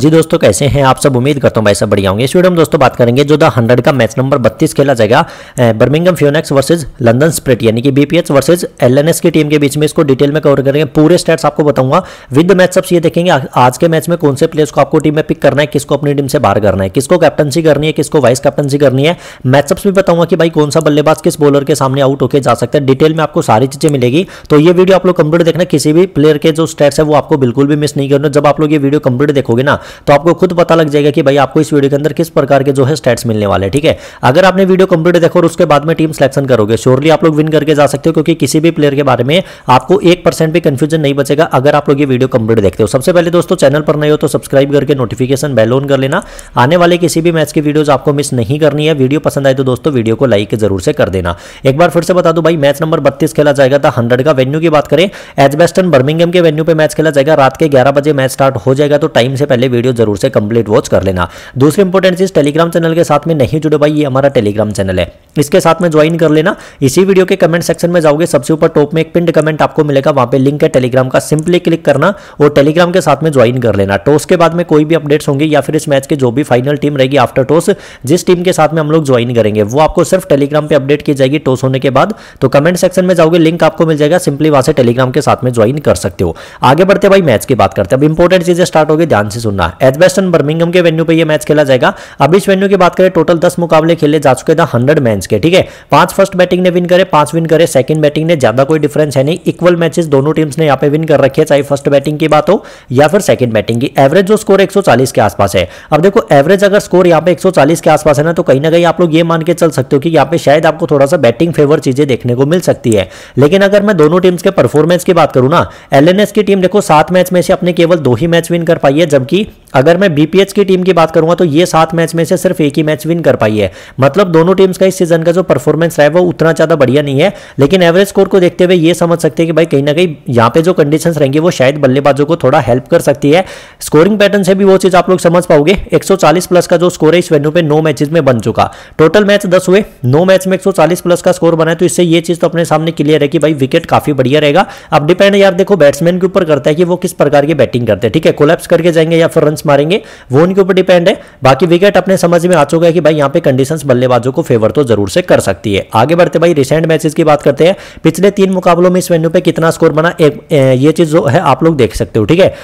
जी दोस्तों कैसे हैं आप सब उम्मीद करता हूं भाई सब बढ़िया होंगे इस वीडियो में दोस्तों बात करेंगे जो द हंड्रेड का मैच नंबर 32 खेला जाएगा Birmingham Phoenix versus London Spirit यानी कि बीपीएच वर्सेस एलएनएस की टीम के बीच में इसको डिटेल में कवर करेंगे पूरे स्टेट्स आपको बताऊंगा विद मैच सब ये देखेंगे आज के मैच में कौन से प्लेयर्स को आपको टीम में पिक करना है किसको अपनी टीम से बाहर करना है किसको कैप्टनसी करनी है किसको वाइस कैप्टनसी करनी है मैचअप्स भी बताऊंगा कि भाई कौन सा बल्लेबाज किस बॉलर के सामने आउट होकर जा सकता है डिटेल में आपको सारी चीजें मिलेगी तो ये वीडियो आप लोग कंप्लीट देखना किसी भी प्लेयर के जो स्टेट्स है वो आपको बिल्कुल भी मिस नहीं करना जब आप लोग ये वीडियो कंप्लीट देखोगे ना तो आपको खुद पता लग जाएगा कि भाई आपको इस वीडियो के अंदर किस प्रकार के जो है स्टेट्स मिलने वाले ठीक है अगर आपने वीडियो कंप्लीट देखो और उसके बाद में टीम सिलेक्शन करोगे श्योरली आप लोग विन करके जा सकते हो क्योंकि किसी भी प्लेयर के बारे में आपको एक भी कंफ्यूजन नहीं बचेगा अगर आप लोग ये वीडियो कंप्लीट देखते हो सबसे पहले दोस्तों चैनल पर नहीं हो तो सब्सक्राइब करके नोटिफिकेशन बेल ऑन कर लेना आने वाले किसी भी मैच की वीडियो आपको मिस नहीं करनी है वीडियो पसंद आए तो दोस्तों वीडियो को लाइक जरूर से कर देना एक बार फिर से बता दो भाई मैच नंबर बत्तीस खेला जाएगा था हंड्रेड का वेन्यू की बात करें एजबेस्टन बर्मिंगम के वेन्यू पे मैच खेला जाएगा रात के ग्यारह बजे मैच स्टार्ट हो जाएगा तो टाइम से पहले वीडियो जरूर से कंप्लीट वॉच कर लेना दूसरी इंपॉर्टेंट चीज़ टेलीग्राम चैनल के साथ में नहीं जुड़े भाई ये हमारा टेलीग्राम चैनल है इसके साथ में ज्वाइन कर लेना इसी वीडियो के कमेंट सेक्शन में जाओगे सबसे ऊपर टॉप में एक पिंड कमेंट आपको मिलेगा वहां पे लिंक है टेलीग्राम का सिंपली क्लिक करना और टेलीग्राम के साथ में ज्वाइन कर लेना टॉस के बाद में कोई भी अपडेट्स होंगे या फिर इस मैच के जो भी फाइनल टीम रहेगी आफ्टर टॉस जिस टीम के साथ में हम लोग ज्वाइन करेंगे वो आपको सिर्फ टेलीग्राम पर अपडेट की जाएगी टॉस होने के बाद तो कमेंट सेक्शन में जाओगे लिंक आपको मिल जाएगा सिंपली वहां से टेलीग्राम के साथ में ज्वाइन कर सकते हो आगे बढ़ते भाई मैच की बात करते हैं अब इंपॉर्टेंट चीजें स्टार्ट होगी ध्यान से सुनना होगा एजबेस्टन बर्मिंगम के वेन्यू पे ये मैच खेला जाएगा अब इस वेन्यू की बात करें टोटल दस मुकाबले खेले जा चुके थे हंड्रेड मैच के ठीक है पांच फर्स्ट बैटिंग ने विन करे पांच विन करे सेकंड बैटिंग ने ज्यादा कोई डिफरेंस है नहीं इक्वल मैचेस दोनों टीम्स ने यहाँ पे विन कर रखे चाहे फर्स्ट बैटिंग की बात हो या फिर सेकंड बैटिंग की एवरेज जो स्कोर 140 के आसपास है अब देखो एवरेज अगर स्कोर यहाँ पे 140 के आसपास है ना तो कहीं ना कहीं आप लोग ये मान के चल सकते हो कि यहाँ पे शायद आपको थोड़ा सा बैटिंग फेवर चीजें देखने को मिल सकती है लेकिन अगर मैं दोनों टीम्स के परफॉर्मेंस की बात करूँ ना एल की टीम देखो सात मैच में से अपने केवल दो ही मैच विन कर पाई है जबकि अगर मैं बीपीएच की टीम की बात करूंगा तो ये सात मैच में से सिर्फ एक ही मैच विन कर पाई है मतलब दोनों टीम्स का इस सीजन का जो परफॉर्मेंस रहा है वो उतना ज़्यादा बढ़िया नहीं है लेकिन एवरेज स्कोर को देखते हुए ये समझ सकते हैं कि भाई कहीं ना कहीं यहाँ पे जो कंडीशंस रहेंगे वो शायद बल्लेबाजों को थोड़ा हेल्प कर सकती है स्कोरिंग पैटर्न से भी वो चीज़ आप लोग समझ पाओगे एक प्लस का जो स्कोर है इस वेन्यू पे नौ मैचेस में बन चुका टोटल मैच दस हुए नौ मैच में एक प्लस का स्कोर बना है तो इससे ये चीज़ तो अपने सामने क्लियर है कि भाई विकेट काफ़ी बढ़िया रहेगा अब डिपेंड यार देखो बैट्समैन के ऊपर करता है कि वो किस प्रकार की बैटिंग करते हैं ठीक है कोलेप्स करके जाएंगे या फिर रन मारेंगे वो उनके ऊपर डिपेंड है बाकी विकेट अपने समझ में आ चुका है कि भाई यहाँ पे कंडीशन बल्लेबाजों को फेवर तो जरूर से कर सकती है आगे बढ़ते भाई रिसेंट मैचेस की बात करते हैं पिछले तीन मुकाबलों में इस वेन्यू पे कितना स्कोर बना एक, ये चीज जो है आप लोग देख सकते हो ठीक है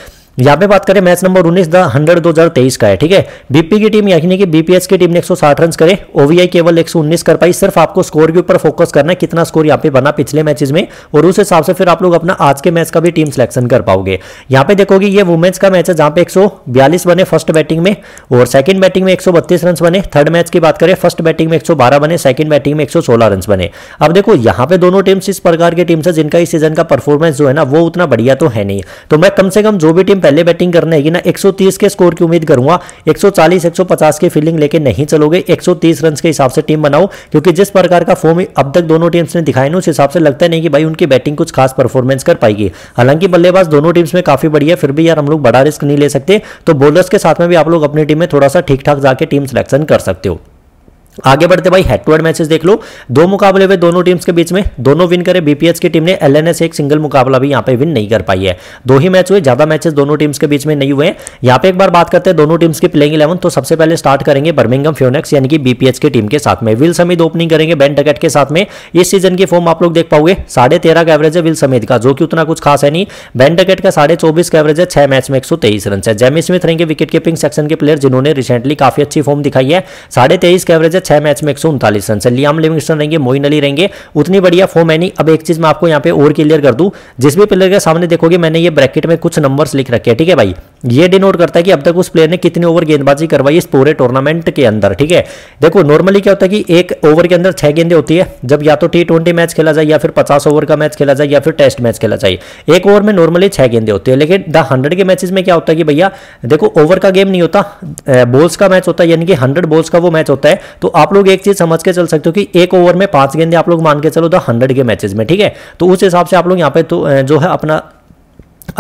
यहाँ पे बात करें मैच नंबर 19 द हंड्रेड तेईस का है ठीक है बीपी की टीम यानी कि बीपीएस की टीम ने 160 रन करे ओवीआई केवल 119 कर पाई सिर्फ आपको स्कोर के ऊपर फोकस करना है कितना स्कोर यहाँ पे बना पिछले मैचेस में और उस हिसाब से फिर आप लोग अपना आज के मैच का भी टीम सिलेक्शन कर पाओगे यहाँ पे देखोगे ये वुमेन्स का मैच है जहाँ पे एक बने फर्स्ट बैटिंग में और सेकंड बैटिंग में एक रन बने थर्ड मैच की बात करें फर्स्ट बैटिंग में एक बने सेकंड बैटिंग में एक रन बने अब देखो यहाँ पे दोनों टीम्स इस प्रकार की टीम्स है जिनका इस सीजन का परफॉर्मेंस जो है ना वो उतना बढ़िया तो है नहीं तो मैं कम से कम जो भी टीम पहले बैटिंग करने आएगी ना 130 के स्कोर की उम्मीद करूंगा 140 150 की फील्डिंग लेके नहीं चलोगे 130 रन के हिसाब से टीम बनाओ क्योंकि जिस प्रकार का फॉर्म अब तक दोनों टीम्स ने दिखाया ना उस हिसाब से लगता नहीं कि भाई उनकी बैटिंग कुछ खास परफॉर्मेंस कर पाएगी हालांकि बल्लेबाज दोनों टीम्स में काफी बढ़िया फिर भी यार हम लोग बड़ा रिस्क नहीं ले सकते तो बॉलर्स के साथ में भी आप लोग अपनी टीम में थोड़ा सा ठीक ठाक जाके टीम सिलेक्शन कर सकते हो आगे बढ़ते भाई हेड टू हेड मैचेस देख लो दो मुकाबले हुए दोनों टीम्स के बीच में दोनों विन करे बीपीएच की टीम ने एलएनएस एक सिंगल मुकाबला भी यहां पे विन नहीं कर पाई है दो ही मैच हुए ज्यादा मैचेस दोनों टीम्स के बीच में नहीं हुए हैं यहां पे एक बार बात करते हैं दोनों टीम्स की प्लेइंग इलेवन तो सबसे पहले स्टार्ट करेंगे बर्मिंगम फ्योनेक्स यानी कि बीपीएच की टीम के साथ में विल समीद ओपनिंग करेंगे बैन टकेट के साथ में इस सीजन की फॉर्म आप लोग देख पाओगे साढ़े तेरह का एवरेज है विल समीद का जो कि उतना कुछ खास है नहीं बैन टकेट का साढ़े चौबीस का एवरेज है छह मैच में एक सौ तेईस रन है जेमी स्मिथ रहेंगे विकेट कीपिंग सेक्शन के प्लेयर जिन्होंने रिसेंटली काफी अच्छी फॉर्म दिखाई है साढ़े तेईस का एवरेज है छह मैच में एक रन से लियाम लिविंगस्टन रहेंगे मोइन अली रहेंगे उतनी बढ़िया फॉर्म है नहीं अब एक चीज मैं आपको यहाँ पे और क्लियर कर दूं जिस भी प्लेयर के सामने देखोगे मैंने ये ब्रैकेट में कुछ नंबर्स लिख रखे हैं ठीक है भाई ये डिनोट करता है कि अब तक उस प्लेयर ने कितने ओवर गेंदबाजी करवाई इस पूरे टूर्नामेंट के अंदर ठीक है देखो नॉर्मली क्या होता है कि एक ओवर के अंदर छह गेंदे होती है जब या तो टी ट्वेंटी मैच खेला जाए या फिर पचास ओवर का मैच खेला जाए या फिर टेस्ट मैच खेला जाए एक ओवर में नॉर्मली छह गेंदे होती है लेकिन द हंड्रेड के मैचेज में क्या होता है कि भैया देखो ओवर का गेम नहीं होता बॉल्स का मैच होता है यानी कि हंड्रेड बॉल्स का वो मैच होता है तो आप लोग एक चीज समझ के चल सकते हो कि एक ओवर में पांच गेंदे आप लोग मान के चलो द हंड्रेड के मैचेज में ठीक है तो उस हिसाब से आप लोग यहाँ पे तो, जो है अपना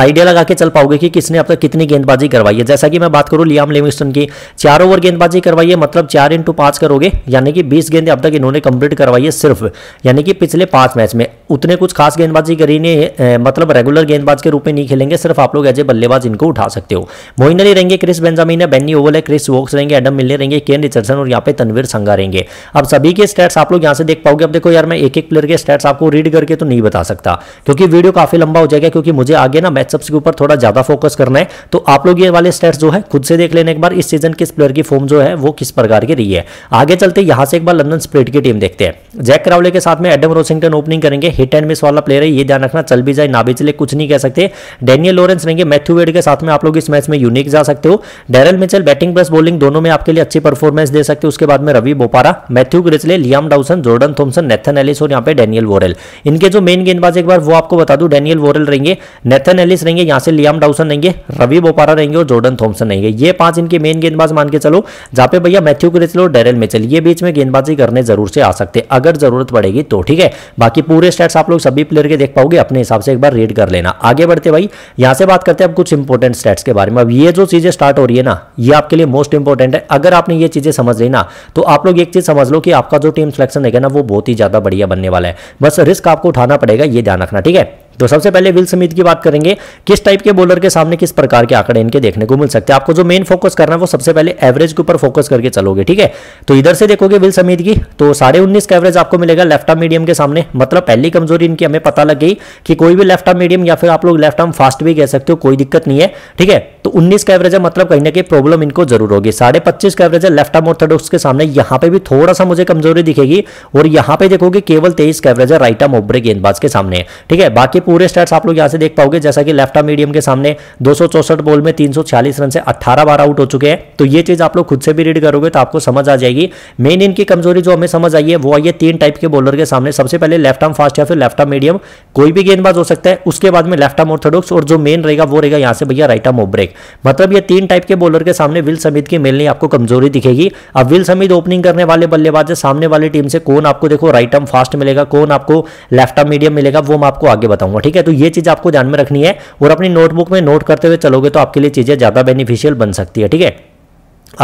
आइडिया लगा के चल पाओगे कि किसने अब तक कितनी गेंदबाजी करवाई है जैसा कि मैं बात करूं लियाम लेविस्टन की चार ओवर गेंदबाजी करवाई है मतलब चार इंटू पांच करोगे यानी कि बीस गेंदें अब तक इन्होंने कंप्लीट करवाई है सिर्फ यानी कि पिछले पांच मैच में उतने कुछ खास गेंदबाजी करी ने मतलब रेगुलर गेंदबाज के रूप में नहीं खेलेंगे सिर्फ आप लोग एज ए बल्लेबाज इनको उठा सकते हो मोइन अली रहेंगे क्रिस बेंजामिन है बेनी ओवल है क्रिस वोक्स रहेंगे एडम मिलने रहेंगे केन रिचर्सन और यहाँ पे तनवीर संगा रहेंगे अब सभी के स्टेट्स आप लोग यहाँ से देख पाओगे अब देखो यार मैं एक एक प्लेयर के स्टेट्स आपको रीड करके तो नहीं बता सकता क्योंकि वीडियो काफी लंबा हो जाएगा क्योंकि मुझे आगे ना मैचअप्स के ऊपर थोड़ा ज़्यादा फोकस करना है तो आप लोग ये वाले स्टेट्स जो है खुद से देख लेने के बाद इस सीजन किस प्लेयर की फॉर्म जो है वो किस प्रकार की रही है आगे चलते यहां से एक बार लंदन स्प्लिट की टीम देखते हैं जैक क्रावले के साथ में एडम रोसिंगटन ओपनिंग करेंगे हिट एंड मिस वाला प्लेयर है ये ध्यान रखना चल भी जाए ना भी चले कुछ नहीं कह सकते डेनियल लॉरेंस रहेंगे मैथ्यू वेड के साथ में आप लोग इस मैच में यूनिक जा सकते हो Daryl Mitchell batting plus bowling दोनों में आपके लिए अच्छी परफॉर्मेंस दे सकते हो उसके बाद में Ravi Bopara Matthew Critchley Liam Dawson Jordan Thompson Nathan Ellis और यहाँ पे डेनियल वोरेल इनके जो मेन गेंदबाज एक बार वो आपको बता दू डेनियल वोरेल रहेंगे नेथन एलिस रहेंगे यहां से लियाम डाउसन रहेंगे रवि बोपारा रहेंगे और जॉर्डन थॉमसन रहेंगे ये पांच इनके मेन गेंदबाज मान के चलो जहां पे भैया मैथ्यू ग्रेसल और डेरल मेचल ये बीच में गेंदबाजी करने जरूर से आ सकते हैं अगर जरूरत पड़ेगी तो ठीक है बाकी पूरे स्टेट्स आप लोग सभी प्लेयर के देख पाओगे अपने हिसाब से एक बार रीड कर लेना आगे बढ़ते भाई यहां से बात करते हैं अब कुछ इंपॉर्टेंट स्टेट्स के बारे में अब ये जो चीजें स्टार्ट हो रही है ना ये आपके लिए मोस्ट इंपॉर्टेंट है अगर आपने ये चीजें समझ ली ना तो आप लोग एक चीज समझ लो कि आपका जो टीम सिलेक्शन है ना वो बहुत ही ज्यादा बढ़िया बनने वाला है बस रिस्क आपको उठाना पड़ेगा ये ध्यान रखना ठीक है तो सबसे पहले विल समित की बात करेंगे किस टाइप के बॉलर के सामने किस प्रकार के आंकड़े इनके देखने को मिल सकते हैं आपको जो मेन फोकस करना है वो सबसे पहले एवरेज के ऊपर फोकस करके चलोगे ठीक है तो इधर से देखोगे विल समित की तो साढ़े उन्नीस का एवरेज आपको मिलेगा लेफ्ट आर्म मीडियम के सामने मतलब पहली कमजोरी इनकी हमें पता लग गई कि कोई भी लेफ्ट आर्म मीडियम या फिर आप लोग लेफ्ट आर्म फास्ट भी कह सकते हो कोई दिक्कत नहीं है ठीक है तो उन्नीस का एवरेज है मतलब कहीं ना कहीं प्रॉब्लम इनको जरूर होगी साढ़े पच्चीस का एवरेज है लेफ्ट आर्म ऑर्थोडॉक्स के सामने यहाँ पे भी थोड़ा सा मुझे कमजोरी दिखेगी और यहां पर देखोगे केवल तेईस का एवरेज है राइट आर्म ओब्रे गेंदबाज के सामने ठीक है बाकी पूरे स्टेट्स आप लोग यहाँ से देख पाओगे जैसा कि लेफ्ट मीडियम के सामने दो बॉल में तीन रन से अट्ठारह बार आउट हो चुके हैं तो ये चीज आप लोग खुद से भी रीड करोगे तो आपको समझ आ जाएगी मेन इनकी कमजोरी जो हमें समझ आई है वो आइए तीन टाइप के बॉलर के सामने सबसे पहले लेफ्ट आर्म फास्ट या फिर लेफ्ट आर्म मीडियम कोई भी गेंदबाज हो सकता है उसके बाद में लेफ्ट आर्म ऑर्थोडॉक्स और जो मेन रहेगा वो रहेगा यहाँ से भैया राइट आर्म ऑफ ब्रेक मतलब ये तीन टाइप के बॉलर के सामने विल समित की मेलनी आपको कमजोरी दिखेगी अब विल समित ओपनिंग करने वाले बल्लेबाज है सामने वाली टीम से कौन आपको देखो राइट आर्म फास्ट मिलेगा कौन आपको लेफ्ट आर्म मीडियम मिलेगा वो मैं आपको आगे बताऊंगा करूंगा ठीक है तो ये चीज आपको ध्यान में रखनी है और अपनी नोटबुक में नोट करते हुए चलोगे तो आपके लिए चीजें ज्यादा बेनिफिशियल बन सकती है ठीक है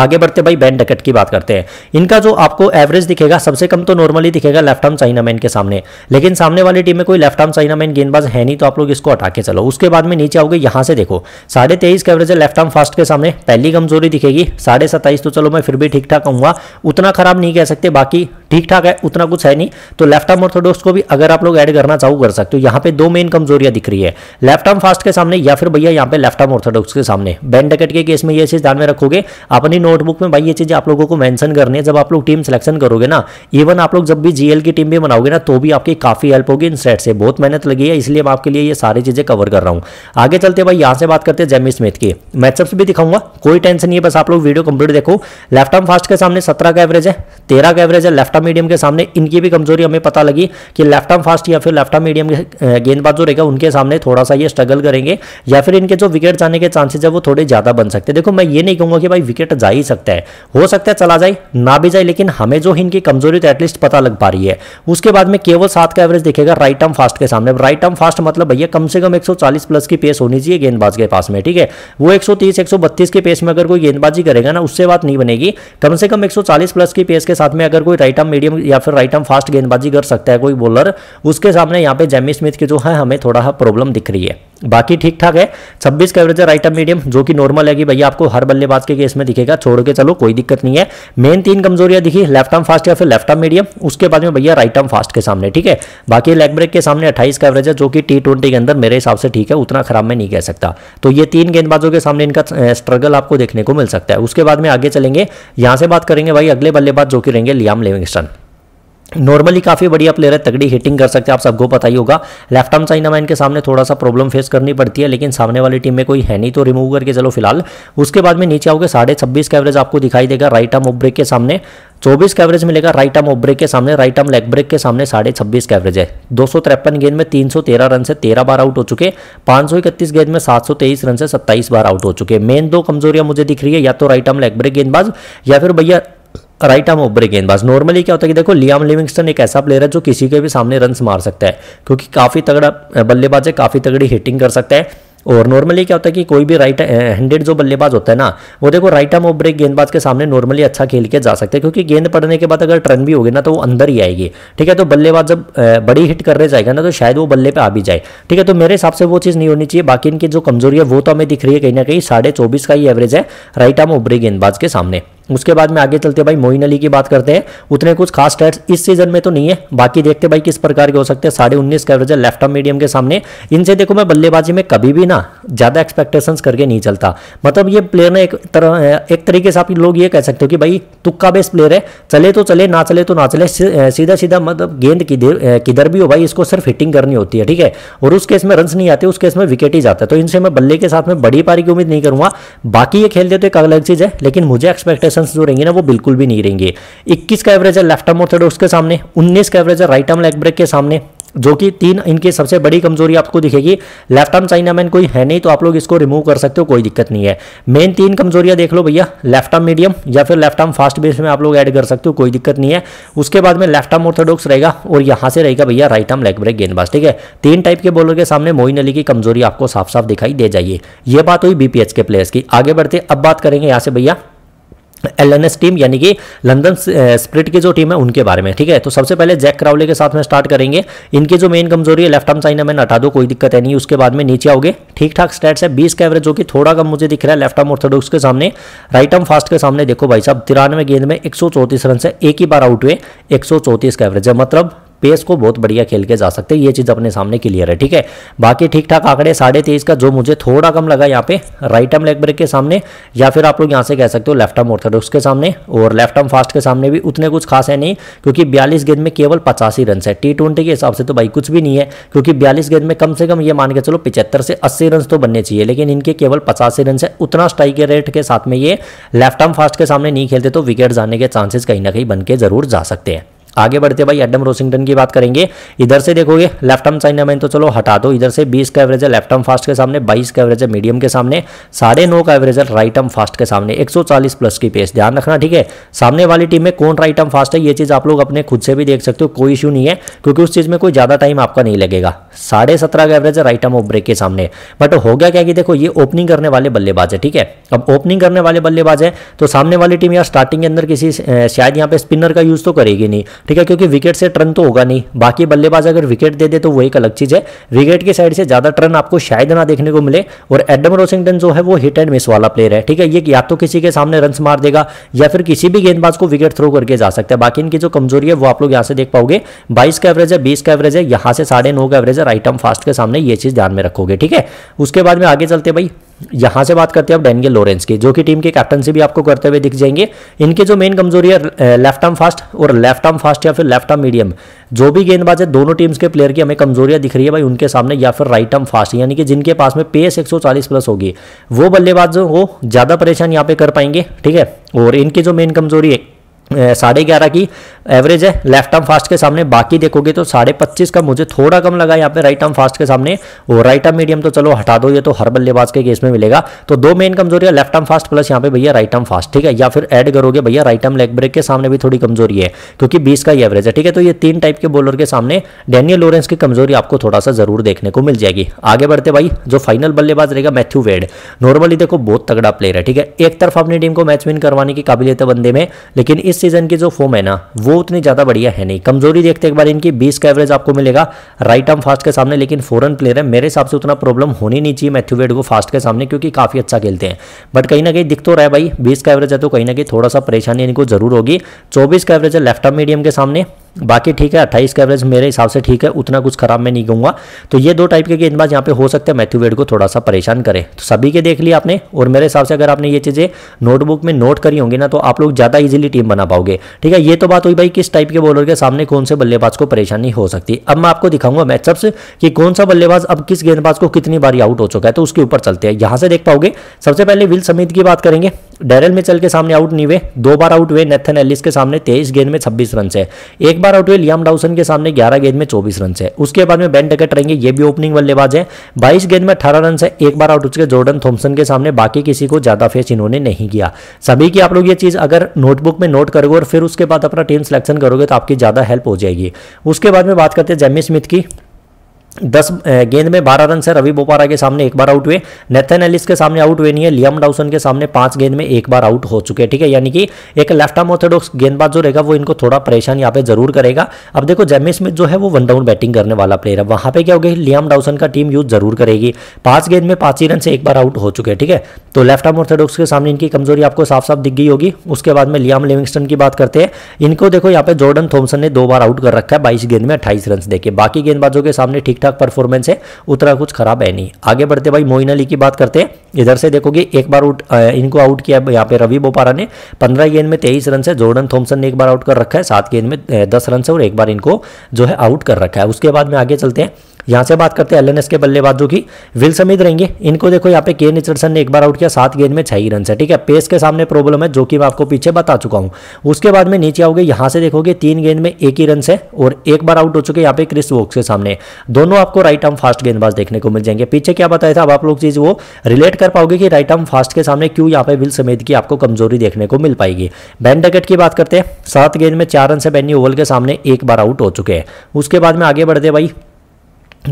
आगे बढ़ते भाई बैंड डकेट की बात करते हैं इनका जो आपको एवरेज दिखेगा सबसे कम तो नॉर्मली दिखेगा लेफ्ट आर्म चाइनामैन के सामने लेकिन सामने वाली टीम में कोई लेफ्ट आर्म चाइनामैन गेंदबाज है नहीं तो आप लोग इसको हटा के चलो उसके बाद में नीचे आओगे यहां से देखो साढ़े तेईस का एवरेज है लेफ्ट आर्म फास्ट के सामने पहली कमजोरी दिखेगी साढ़े तो चलो मैं फिर भी ठीक ठाक कहूंगा उतना खराब नहीं कह सकते बाकी ठीक ठाक है उतना कुछ है नहीं तो लेफ्ट आर्म ऑर्थोडॉक्स को भी अगर आप लोग ऐड करना चाहू कर सकते हो यहाँ पे दो मेन कमजोरियां दिख रही है लेफ्ट आर्म फास्ट के सामने या फिर भैया यहाँ पे लेफ्ट आर्म ऑर्थोडॉक्स के सामने बैन डकेट के केस में ये चीज ध्यान में रखोगे अपनी नोटबुक में भाई ये चीज आप लोगों को मैंशन करनी है जब आप लोग टीम सिलेक्शन करोगे ना इवन आप लोग जब भी जीएल की टीम भी बनाओगे ना तो भी आपकी काफी हेल्प होगी इन सेट से बहुत मेहनत लगी है इसलिए मैं आपके लिए ये सारी चीजें कवर कर रहा हूँ आगे चलते भाई यहाँ से बात करते हैं जेमी स्मिथ की मैचअप्स भी दिखाऊंगा कोई टेंशन नहीं है बस आप लोग वीडियो कंप्लीट देखो लेफ्ट आर्म फास्ट के सामने सत्रह का एवरेज है तेरह का एवरेज है लेफ्ट आर्म मीडियम के सामने इनकी भी कमजोरी हमें पता लगी कि लेफ्ट आर्म फास्ट या फिर लेफ्ट आर्म मीडियम के गेंदबाज जो रहेगा उनके सामने थोड़ा सा ये स्ट्रगल करेंगे या फिर इनके जो विकेट जाने के चांसेज है वो थोड़े ज़्यादा बन सकते हैं देखो मैं ये नहीं कहूंगा कि भाई विकेट जा ही सकता है हो सकता है चला जाए ना भी जाए लेकिन हमें जो इनकी कमजोरी तो एटलीस्ट पता लग पा रही है उसके बाद में केवल सात का एवरेज देखेगा राइट आर्म फास्ट के सामने राइट आर्म फास्ट मतलब भैया कम से कम एक प्लस की पेस होनी चाहिए गेंदबाज के पास में ठीक है वो एक सौ के पेस में अगर कोई गेंदबाजी करेगा ना उससे बात नहीं बनेगी कम से कम एक प्लस की पेस के साथ में अगर कोई राइट आर्म मीडियम या फिर राइट आर्म फास्ट गेंदबाजी कर सकता है कोई बॉलर उसके सामने यहाँ पे जैमी स्मिथ की जो है हमें थोड़ा सा प्रॉब्लम दिख रही है बाकी ठीक ठाक है 26 का एवरेज है राइट अप मीडियम जो कि नॉर्मल है कि भैया आपको हर बल्लेबाज के केस में दिखेगा छोड़ के चलो कोई दिक्कत नहीं है मेन तीन कमजोरियां दिखी लेफ्ट आर्म फास्ट या फिर लेफ्ट आर्म मीडियम उसके बाद में भैया राइट आर्म फास्ट के सामने ठीक है बाकी लेग ब्रेक के सामने अट्ठाईस का एवरेज है जो कि टी के अंदर मेरे हिसाब से ठीक है उतना खराब मैं नहीं कह सकता तो ये तीन गेंदबाजों के सामने इनका स्ट्रगल आपको देखने को मिल सकता है उसके बाद में आगे चलेंगे यहां से बात करेंगे भाई अगले बल्लेबाज जो कि रहेंगे लियाम लिविंगस्टन नॉर्मली काफ़ी बढ़िया प्लेयर है तगड़ी हिटिंग कर सकते हैं आप सबको पता ही होगा लेफ्ट आर्म चाइना मैन के सामने थोड़ा सा प्रॉब्लम फेस करनी पड़ती है लेकिन सामने वाली टीम में कोई है नहीं तो रिमूव करके चलो फिलहाल उसके बाद में नीचे आओगे साढ़े छब्बीस का एवरेज आपको दिखाई देगा राइट आर्म ओब्रेक ब्रेक के सामने चौबीस का एवरेज मिलेगा राइट आर्म ओब्रेक ब्रेक के सामने राइट आर्म लेग ब्रेक के सामने साढ़े छब्बीस का एवरेज है दो सौ तिरपन गेंद में तीन सौ तेरह रन से तेरह बार आउट हो चुके पांच सौ इकतीस गेंद में सात सौ तेईस रन से सत्ताईस बार आउट हो चुके मेन दो कमजोरियां मुझे दिख रही है या तो राइट आर्म लेग ब्रेक गेंदबाज या फिर भैया राइट आर्म ओपरे गेंदबाज नॉर्मली क्या होता है कि देखो लियाम लिविंगस्टन एक ऐसा प्लेयर है जो किसी के भी सामने रन मार सकता है क्योंकि काफ़ी तगड़ा बल्लेबाज है काफ़ी तगड़ी हिटिंग कर सकता है और नॉर्मली क्या होता है कि कोई भी राइट हैंडेड जो बल्लेबाज होता है ना वो देखो राइट आर्म ऑफ ब्रेक गेंदबाज के सामने नॉर्मली अच्छा खेल के जा सकते हैं क्योंकि गेंद पड़ने के बाद अगर टर्न भी होगी ना तो वो अंदर ही आएगी ठीक है तो बल्लेबाज जब बड़ी हिट रहे जाएगा ना तो शायद वो बल्ले पर आ भी जाए ठीक है तो मेरे हिसाब से वो चीज़ नहीं होनी चाहिए बाकी इनकी जो कमजोरी है वो तो हमें दिख रही है कहीं ना कहीं साढ़े का ही एवरेज है राइट आर्म ऑफ ब्रेक गेंदबाज के सामने उसके बाद में आगे चलते भाई मोइन अली की बात करते हैं उतने कुछ खास स्टैट्स इस सीजन में तो नहीं है बाकी देखते भाई किस प्रकार के हो सकते हैं साढ़े उन्नीस का एवरेज है लेफ्ट आर्म मीडियम के सामने इनसे देखो मैं बल्लेबाजी में कभी भी ना ज़्यादा एक्सपेक्टेशंस करके नहीं चलता मतलब ये प्लेयर ना एक तरह एक तरीके से आप लोग ये कह सकते हो कि भाई तुक्का बेस्ट प्लेयर है चले तो चले ना चले तो ना चले सीधा सीधा मतलब गेंद किधर किधर भी हो भाई इसको सिर्फ हिटिंग करनी होती है ठीक है और उस केस में रन नहीं आते उस केस में विकेट ही जाता है तो इनसे मैं बल्ले के साथ में बड़ी पारी की उम्मीद नहीं करूंगा बाकी ये खेलते तो एक अलग चीज़ है लेकिन मुझे एक्सपेक्टेशन कॉम्बिनेशन जो रहेंगे ना वो बिल्कुल भी नहीं रहेंगे इक्कीस का एवरेज है लेफ्ट आर्म ऑर्थोडॉक्स के सामने उन्नीस का एवरेज है राइट आर्म लेग ब्रेक के सामने जो कि तीन इनकी सबसे बड़ी कमजोरी आपको दिखेगी लेफ्ट आर्म चाइना मैन कोई है नहीं तो आप लोग इसको रिमूव कर सकते हो कोई दिक्कत नहीं है मेन तीन कमजोरियां देख लो भैया लेफ्ट आर्म मीडियम या फिर लेफ्ट आर्म फास्ट बेस में आप लोग ऐड कर सकते हो कोई दिक्कत नहीं है उसके बाद में लेफ्ट आर्म ऑर्थोडॉक्स रहेगा और यहां से रहेगा भैया राइट आर्म लेग ब्रेक गेंदबाज ठीक है तीन टाइप के बॉलर के सामने मोइन अली की कमजोरी आपको साफ साफ दिखाई दे जाइए ये बात हुई बीपीएच के प्लेयर्स की आगे बढ़ते अब बात करेंगे यहां से भैया एल एन एस टीम यानी कि लंदन स्प्रिट की जो टीम है उनके बारे में ठीक है तो सबसे पहले जैक क्राउले के साथ में स्टार्ट करेंगे इनकी जो मेन कमजोरी है लेफ्ट आर्म साइन में हटा दो कोई दिक्कत है नहीं उसके बाद में नीचे आओगे ठीक ठाक स्टेट्स है बीस का एवरेज जो कि थोड़ा कम मुझे दिख रहा है लेफ्ट आर्म ऑर्थोडॉक्स के सामने राइट आर्म फास्ट के सामने देखो भाई साहब तिरानवे गेंद में एक रन से एक ही बार आउट हुए एक का एवरेज है मतलब पेस को बहुत बढ़िया खेल के जा सकते हैं ये चीज़ अपने सामने क्लियर है ठीक है बाकी ठीक ठाक आंकड़े साढ़े तेईस का जो मुझे थोड़ा कम लगा यहाँ पे राइट आर्म लेग ब्रेक के सामने या फिर आप लोग यहाँ से कह सकते हो लेफ्ट आर्म ऑर्थोडॉक्स के सामने और लेफ्ट आर्म फास्ट के सामने भी उतने कुछ खास है नहीं क्योंकि बयालीस गेंद में केवल पचासी रन है टी ट्वेंटी के हिसाब से तो भाई कुछ भी नहीं है क्योंकि बयालीस गेंद में कम से कम ये मान के चलो पिछहत्तर से अस्सी रन तो बनने चाहिए लेकिन इनके केवल पचासी रन है उतना स्ट्राइक रेट के साथ में ये लेफ्ट आर्म फास्ट के सामने नहीं खेलते तो विकेट जाने के चांसेस कहीं ना कहीं बन के जरूर जा सकते हैं आगे बढ़ते भाई एडम रोसिंगटन की बात करेंगे इधर से देखोगे लेफ्ट आर्म साइन एम तो चलो हटा दो इधर से बीस का एवरेज है लेफ्ट आर्म फास्ट के सामने 22 का एवरेज है मीडियम के सामने साढ़े नौ का एवरेज है राइट आर्म फास्ट के सामने 140 प्लस की पेस ध्यान रखना ठीक है सामने वाली टीम में कौन राइट आर्म फास्ट है ये चीज़ आप लोग अपने खुद से भी देख सकते हो कोई इशू नहीं है क्योंकि उस चीज़ में कोई ज़्यादा टाइम आपका नहीं लगेगा साढ़े सत्रह का एवरेज है राइट आर्म ऑफ ब्रेक के सामने बट हो गया क्या कि देखो ये ओपनिंग करने वाले बल्लेबाज है ठीक है अब ओपनिंग करने वाले बल्लेबाज है तो सामने वाली टीम यार स्टार्टिंग के अंदर किसी शायद यहाँ पे स्पिनर का यूज़ तो करेगी नहीं ठीक है क्योंकि विकेट से टर्न तो होगा नहीं बाकी बल्लेबाज अगर विकेट दे दे तो वो एक अलग चीज़ है विकेट की साइड से ज़्यादा टर्न आपको शायद ना देखने को मिले और एडम रोसिंगटन जो है वो हिट एंड मिस वाला प्लेयर है ठीक है ये या तो किसी के सामने रन मार देगा या फिर किसी भी गेंदबाज को विकेट थ्रो करके जा सकता है बाकी इनकी जो कमजोरी है वो आप लोग यहाँ से देख पाओगे बाईस का एवरेज है बीस का एवरेज है यहाँ से साढ़े नौ का एवरेज है राइट आर्म फास्ट के सामने ये चीज़ ध्यान में रखोगे ठीक है उसके बाद में आगे चलते भाई यहां से बात करते हैं अब डेनियल लोरेंस की जो कि टीम की कैप्टनसी भी आपको करते हुए दिख जाएंगे इनकी जो मेन कमजोरी है लेफ्ट आर्म फास्ट और लेफ्ट आर्म फास्ट या फिर लेफ्ट आर्म मीडियम जो भी गेंदबाज है दोनों टीम्स के प्लेयर की हमें कमजोरियां दिख रही है भाई उनके सामने या फिर राइट आर्म फास्ट यानी कि जिनके पास में पेस एक प्लस होगी वो बल्लेबाज वो ज़्यादा परेशान यहाँ पे कर पाएंगे ठीक है और इनकी जो मेन कमजोरी है साढ़े ग्यारह की एवरेज है लेफ्ट आर्म फास्ट के सामने बाकी देखोगे तो साढ़े पच्चीस का मुझे थोड़ा कम लगा यहाँ पे राइट आर्म फास्ट के सामने और राइट आर्म मीडियम तो चलो हटा दो ये तो हर बल्लेबाज के केस में मिलेगा तो दो मेन कमजोरियां लेफ्ट आर्म फास्ट प्लस यहाँ पे भैया राइट आर्म फास्ट ठीक है या फिर एड करोगे भैया राइट आर्म लेग ब्रेक के सामने भी थोड़ी कमजोरी है क्योंकि बीस का ही एवरेज है ठीक है तो ये तीन टाइप के बॉलर के सामने डेनियल लोरेंस की कमजोरी आपको थोड़ा सा जरूर देखने को मिल जाएगी आगे बढ़ते भाई जो फाइनल बल्लेबाज रहेगा मैथ्यू वेड नॉर्मली देखो बहुत तगड़ा प्लेयर है ठीक है एक तरफ अपनी टीम को मैच विन करवाने की काबिलियत है बंदे में लेकिन इस सीजन की जो फॉर्म है ना वो वो उतनी ज़्यादा बढ़िया है नहीं कमजोरी देखते एक बार इनकी बीस का एवरेज आपको मिलेगा राइट आर्म फास्ट के सामने लेकिन फॉरन प्लेयर है मेरे हिसाब से उतना प्रॉब्लम होनी नहीं चाहिए मैथ्यू वेड को फास्ट के सामने क्योंकि काफ़ी अच्छा खेलते हैं बट कहीं ना कहीं दिख तो रहा है भाई बीस का एवरेज है तो कहीं ना कहीं थोड़ा सा परेशानी इनको जरूर होगी चौबीस का एवरेज है लेफ्ट आर्म मीडियम के सामने बाकी ठीक है अट्ठाईस का एवरेज मेरे हिसाब से ठीक है उतना कुछ खराब मैं नहीं कहूँगा तो ये दो टाइप के गेंदबाज यहाँ पे हो सकते हैं मैथ्यू वेड को थोड़ा सा परेशान करें तो सभी के देख लिया आपने और मेरे हिसाब से अगर आपने ये चीज़ें नोटबुक में नोट करी होंगी ना तो आप लोग ज़्यादा ईजिली टीम बना पाओगे ठीक है ये तो बात हुई भाई किस टाइप के बॉलर के सामने कौन से बल्लेबाज को परेशानी हो सकती अब मैं आपको दिखाऊंगा मैचअप्स कि कौन सा बल्लेबाज अब किस गेंदबाज को कितनी बारी आउट हो चुका है तो उसके ऊपर चलते हैं यहाँ से देख पाओगे सबसे पहले विल समित की बात करेंगे डेरल मिचल के सामने आउट नहीं हुए दो बार आउट हुए नेथन एलिस के सामने तेईस गेंद में छब्बीस रन है एक बार आउट हुए लियाम डाउसन के सामने ग्यारह गेंद में चौबीस रन है उसके बाद में बैन टिकट रहेंगे ये भी ओपनिंग बल्लेबाज है बाईस गेंद में अठारह रन है एक बार आउट हो चुके जॉर्डन थॉम्सन के सामने बाकी किसी को ज्यादा फेस इन्होंने नहीं किया सभी की आप लोग ये चीज अगर नोटबुक में नोट करोगे और फिर उसके बाद अपना टीम सिलेक्शन करोगे तो आपकी ज्यादा हेल्प हो जाएगी उसके बाद में बात करते हैं जेमी स्मिथ की दस गेंद में बारह रन से रवि बोपारा के सामने एक बार आउट हुए नेथन एलिस के सामने आउट हुए नहीं है लियम डाउसन के सामने पांच गेंद में एक बार आउट हो चुके हैं ठीक है यानी कि एक लेफ्ट आर्म ऑर्थोडॉक्स गेंदबाज जो रहेगा वो इनको थोड़ा परेशान यहाँ पे जरूर करेगा अब देखो जेमी स्मिथ जो है वो वन डाउन बैटिंग करने वाला प्लेयर है वहां पर क्या हो गया लियम डाउसन का टीम यूज जरूर करेगी पांच गेंद में पांच ही रन से एक बार आउट हो चुके हैं ठीक है तो लेफ्ट आर्म ऑर्थोडॉक्स के सामने इनकी कमजोरी आपको साफ साफ दिख गई होगी उसके बाद में लियाम लिविंगस्टन की बात करते हैं इनको देखो यहाँ पे जॉर्डन थॉमसन ने दो बार आउट कर रखा है बाईस गेंद में अट्ठाईस रन देखे बाकी गेंदबाजों के सामने ठीक ठाक परफॉर्मेंस है उतना कुछ खराब है नहीं आगे बढ़ते भाई मोइन अली की बात करते हैं इधर से देखोगे एक बार आउट इनको आउट किया यहाँ पे रवि बोपारा ने पंद्रह गेंद में तेईस रन से जोर्डन थॉम्सन ने एक बार आउट कर रखा है सात गेंद में दस रन से और एक बार इनको जो है आउट कर रखा है उसके बाद में आगे चलते हैं यहाँ से बात करते हैं एल के बल्लेबाजों की विल समीद रहेंगे इनको देखो यहाँ पे के निचरसन ने एक बार आउट किया सात गेंद में छह ही रन से ठीक है पेस के सामने प्रॉब्लम है जो कि मैं आपको पीछे बता चुका हूँ उसके बाद में नीचे आओगे यहाँ से देखोगे तीन गेंद में एक ही रन से और एक बार आउट हो चुके यहाँ पे क्रिस वोक्स के सामने दोनों दोनों आपको राइट आर्म फास्ट गेंदबाज देखने को मिल जाएंगे पीछे क्या बताया था अब आप लोग चीज वो रिलेट कर पाओगे कि राइट आर्म फास्ट के सामने क्यों यहाँ पे विल समेत की आपको कमजोरी देखने को मिल पाएगी बैन डकेट की बात करते हैं सात गेंद में चार रन से बैनी ओवल के सामने एक बार आउट हो चुके हैं उसके बाद में आगे बढ़ते भाई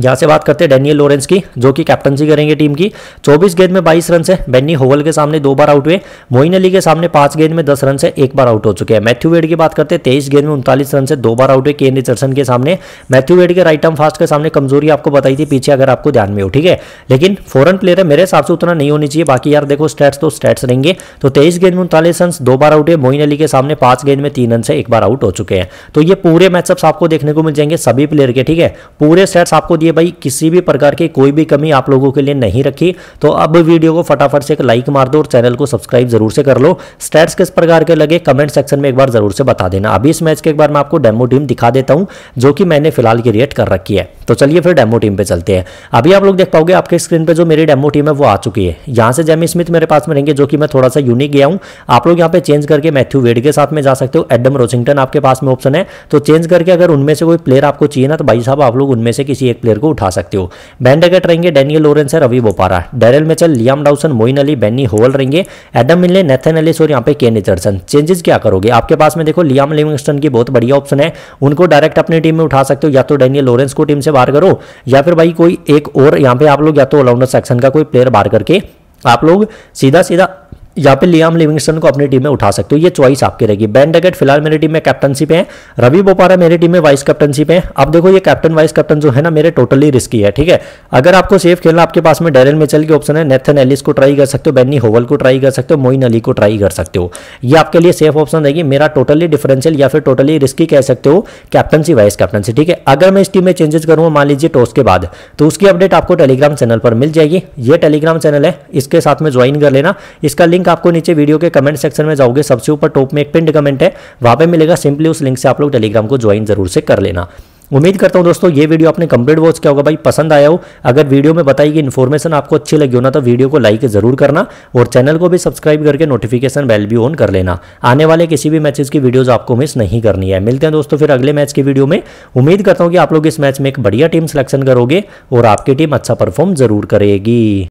यहाँ से बात करते हैं डेनियल लॉरेंस की जो कि कैप्टनसी करेंगे टीम की 24 गेंद में 22 रन से बेनी होवल के सामने दो बार आउट हुए मोइन अली के सामने पांच गेंद में 10 रन से एक बार आउट हो चुके हैं मैथ्यू वेड की बात करते हैं तेईस गेंद में उनतालीस रन से दो बार आउट हुए केन रिचर्सन के सामने मैथ्यू वेड के राइट आर्म फास्ट के सामने कमजोरी आपको बताई थी पीछे अगर आपको ध्यान में हो ठीक है लेकिन फॉरन प्लेयर है मेरे हिसाब से उतना नहीं होनी चाहिए बाकी यार देखो स्टैट्स तो स्टैट्स रहेंगे तो तेईस गेंद में उनतालीस रन दो बार आउट हुए मोइन अली के सामने पांच गेंद में तीन रन से एक बार आउट हो चुके हैं तो ये पूरे मैचअप्स आपको देखने को मिल जाएंगे सभी प्लेयर के ठीक है पूरे स्टैट्स आपको दिए भाई किसी भी प्रकार की कोई भी कमी आप लोगों के लिए नहीं रखी तो अब वीडियो को फटाफट से एक लाइक मार दो और चैनल को सब्सक्राइब जरूर से कर लो स्टैट्स किस प्रकार के लगे कमेंट सेक्शन में एक बार जरूर से बता देना अभी इस मैच के एक बार मैं आपको डेमो टीम दिखा देता हूँ जो कि मैंने फिलहाल क्रिएट कर रखी है तो चलिए फिर डेमो टीम पे चलते हैं अभी आप लोग देख पाओगे आपके स्क्रीन पे जो मेरी डेमो टीम है वो आ चुकी है यहाँ से जैमी स्मिथ मेरे पास में रहेंगे जो कि मैं थोड़ा सा यूनिक गया हूँ आप लोग यहाँ पे चेंज करके मैथ्यू वेड के साथ में जा सकते हो एडम रोसिंगटन आपके पास में ऑप्शन है तो चेंज करके अगर उनमें से कोई प्लेयर आपको चाहिए ना तो भाई साहब आप लोग उनमें से किसी एक प्लेयर प्लेयर को उठा सकते हो बैन डेगेट रहेंगे डेनियल लोरेंस है Ravi Bopara Daryl Mitchell Liam Dawson Moeen Ali Benny Howell रहेंगे एडम मिलने नेथन एलिस और यहाँ पे के रिचर्डसन चेंजेस क्या करोगे आपके पास में देखो लियाम लिविंगस्टन की बहुत बढ़िया ऑप्शन है उनको डायरेक्ट अपनी टीम में उठा सकते हो या तो डेनियल लोरेंस को टीम से बाहर करो या फिर भाई कोई एक और यहाँ पे आप लोग या तो ऑलराउंडर सेक्शन का कोई प्लेयर बाहर करके आप लोग सीधा सीधा यहाँ पे लियाम लिविंगस्टन को अपनी टीम में उठा सकते हो ये चॉइस आपकी रहेगी बैन डगेट फिलहाल मेरी टीम में कैप्टनशिप है रवि बोपारा मेरी टीम में वाइस कैप्टनशिप है अब देखो ये कैप्टन वाइस कैप्टन जो है ना मेरे टोटली रिस्की है ठीक है अगर आपको सेफ खेलना आपके पास में डेरन मिचल के ऑप्शन है नेथन एलिस को ट्राई कर सकते हो बैनी होवल को ट्राई कर सकते हो मोइन अली को ट्राई कर सकते हो ये आपके लिए सेफ ऑप्शन रहेगी मेरा टोटली डिफरेंशियल या फिर टोटली रिस्की कह सकते हो कैप्टनसी वाइस कैप्टनसी ठीक है अगर मैं इस टीम में चेंजेस करूँगा मान लीजिए टॉस के बाद तो उसकी अपडेट आपको टेलीग्राम चैनल पर मिल जाएगी ये टेलीग्राम चैनल है इसके साथ में ज्वाइन कर लेना इसका लिंक लिंक आपको नीचे वीडियो के कमेंट सेक्शन में जाओगे सबसे ऊपर टॉप में एक पिंड कमेंट है वहां पर मिलेगा सिंपली उस लिंक से आप लोग टेलीग्राम को ज्वाइन जरूर से कर लेना उम्मीद करता हूं दोस्तों ये वीडियो आपने कंप्लीट वॉच किया होगा भाई पसंद आया हो अगर वीडियो में बताई गई इन्फॉर्मेशन आपको अच्छी लगी हो ना तो वीडियो को लाइक जरूर करना और चैनल को भी सब्सक्राइब करके नोटिफिकेशन बेल भी ऑन कर लेना आने वाले किसी भी मैचेस की वीडियोज आपको मिस नहीं करनी है मिलते हैं दोस्तों फिर अगले मैच की वीडियो में उम्मीद करता हूँ कि आप लोग इस मैच में एक बढ़िया टीम सिलेक्शन करोगे और आपकी टीम अच्छा परफॉर्म जरूर करेगी